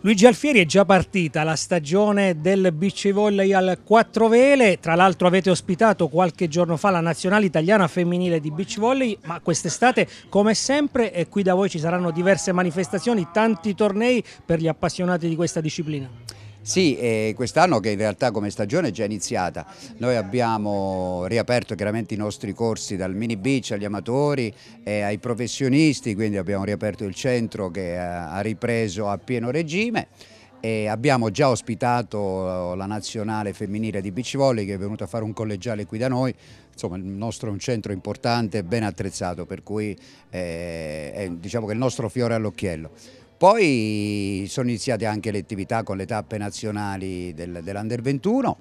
Luigi Alfieri è già partita la stagione del beach volley al quattro vele, tra l'altro avete ospitato qualche giorno fa la nazionale italiana femminile di beach volley, ma quest'estate come sempre eh, qui da voi ci saranno diverse manifestazioni, tanti tornei per gli appassionati di questa disciplina. Sì, quest'anno che in realtà come stagione è già iniziata, noi abbiamo riaperto chiaramente i nostri corsi dal mini beach agli amatori e ai professionisti, quindi abbiamo riaperto il centro che eh, ha ripreso a pieno regime e abbiamo già ospitato eh, la nazionale femminile di beach volley che è venuta a fare un collegiale qui da noi, insomma il nostro è un centro importante e ben attrezzato per cui è, eh, è, diciamo che il nostro fiore all'occhiello. Poi sono iniziate anche le attività con le tappe nazionali del, dell'Under 21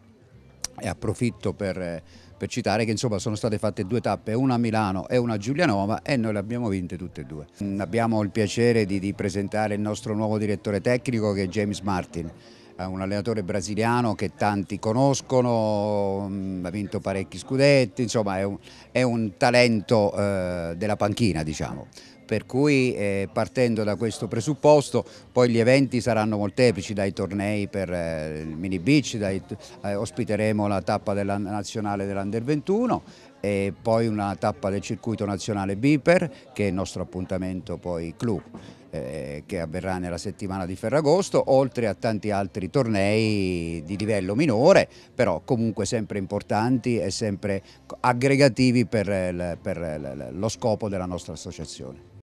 e approfitto per, per citare che insomma sono state fatte due tappe, una a Milano e una a Giulianova e noi le abbiamo vinte tutte e due. Mm, abbiamo il piacere di, di presentare il nostro nuovo direttore tecnico che è James Martin eh, un allenatore brasiliano che tanti conoscono, mm, ha vinto parecchi scudetti, insomma è un, è un talento eh, della panchina diciamo per cui eh, partendo da questo presupposto poi gli eventi saranno molteplici dai tornei per eh, il mini beach, dai, eh, ospiteremo la tappa della nazionale dell'Under 21 e poi una tappa del circuito nazionale Biper che è il nostro appuntamento poi club eh, che avverrà nella settimana di Ferragosto, oltre a tanti altri tornei di livello minore, però comunque sempre importanti e sempre aggregativi per, eh, per eh, lo scopo della nostra associazione.